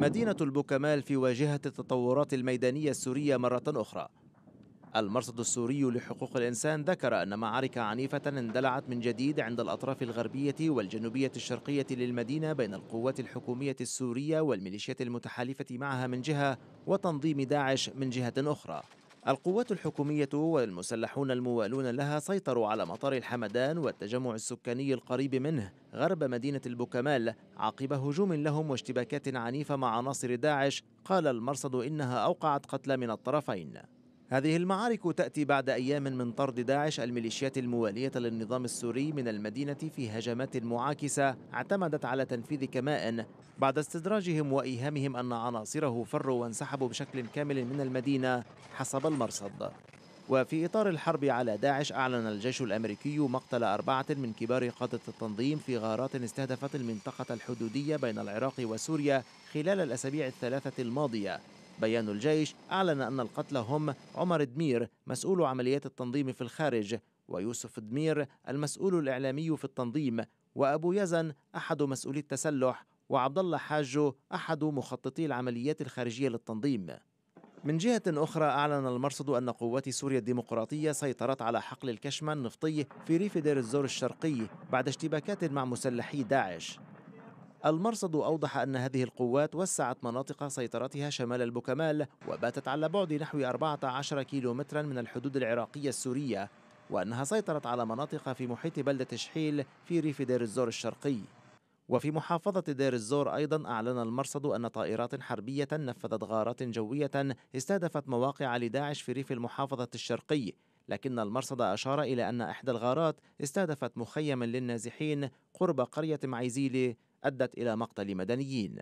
مدينة البوكمال في واجهة التطورات الميدانية السورية مرة أخرى المرصد السوري لحقوق الإنسان ذكر أن معارك عنيفة اندلعت من جديد عند الأطراف الغربية والجنوبية الشرقية للمدينة بين القوات الحكومية السورية والميليشيات المتحالفة معها من جهة وتنظيم داعش من جهة أخرى القوات الحكومية والمسلحون الموالون لها سيطروا على مطار الحمدان والتجمع السكاني القريب منه غرب مدينة البوكمال عقب هجوم لهم واشتباكات عنيفة مع عناصر داعش قال المرصد إنها أوقعت قتلى من الطرفين هذه المعارك تأتي بعد أيام من طرد داعش الميليشيات الموالية للنظام السوري من المدينة في هجمات معاكسة اعتمدت على تنفيذ كمائن بعد استدراجهم وإيهامهم أن عناصره فروا وانسحبوا بشكل كامل من المدينة حسب المرصد وفي إطار الحرب على داعش أعلن الجيش الأمريكي مقتل أربعة من كبار قادة التنظيم في غارات استهدفت المنطقة الحدودية بين العراق وسوريا خلال الأسابيع الثلاثة الماضية بيان الجيش أعلن أن القتلى هم عمر دمير مسؤول عمليات التنظيم في الخارج ويوسف دمير المسؤول الإعلامي في التنظيم وأبو يزن أحد مسؤولي التسلح وعبد الله حاجو أحد مخططي العمليات الخارجية للتنظيم من جهة أخرى أعلن المرصد أن قوات سوريا الديمقراطية سيطرت على حقل الكشمة النفطي في ريف دير الزور الشرقي بعد اشتباكات مع مسلحي داعش المرصد أوضح أن هذه القوات وسعت مناطق سيطرتها شمال البوكمال وباتت على بعد نحو 14 كيلومترا من الحدود العراقية السورية وأنها سيطرت على مناطق في محيط بلدة شحيل في ريف دير الزور الشرقي وفي محافظة دير الزور أيضا أعلن المرصد أن طائرات حربية نفذت غارات جوية استهدفت مواقع لداعش في ريف المحافظة الشرقي لكن المرصد أشار إلى أن إحدى الغارات استهدفت مخيما للنازحين قرب قرية معيزيلي أدت إلى مقتل مدنيين